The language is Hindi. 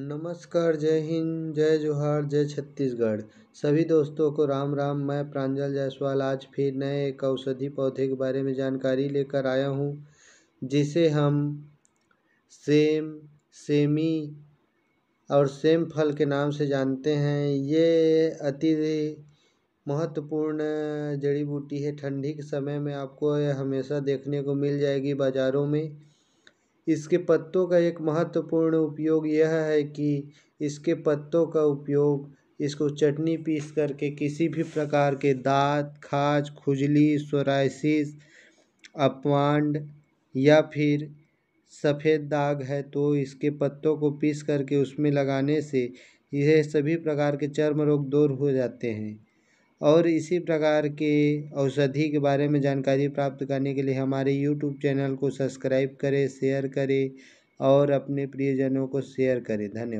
नमस्कार जय हिंद जय जोहार जय छत्तीसगढ़ सभी दोस्तों को राम राम मैं प्रांजल जायसवाल आज फिर नए एक औषधि पौधे के बारे में जानकारी लेकर आया हूँ जिसे हम सेम सेमी और सेम फल के नाम से जानते हैं ये अति महत्वपूर्ण जड़ी बूटी है ठंडी के समय में आपको हमेशा देखने को मिल जाएगी बाज़ारों में इसके पत्तों का एक महत्वपूर्ण उपयोग यह है कि इसके पत्तों का उपयोग इसको चटनी पीस करके किसी भी प्रकार के दांत खाज खुजली सोराइसिस अपवांड या फिर सफ़ेद दाग है तो इसके पत्तों को पीस करके उसमें लगाने से यह सभी प्रकार के चर्म रोग दूर हो जाते हैं और इसी प्रकार के औषधि के बारे में जानकारी प्राप्त करने के लिए हमारे यूट्यूब चैनल को सब्सक्राइब करें शेयर करें और अपने प्रियजनों को शेयर करें धन्यवाद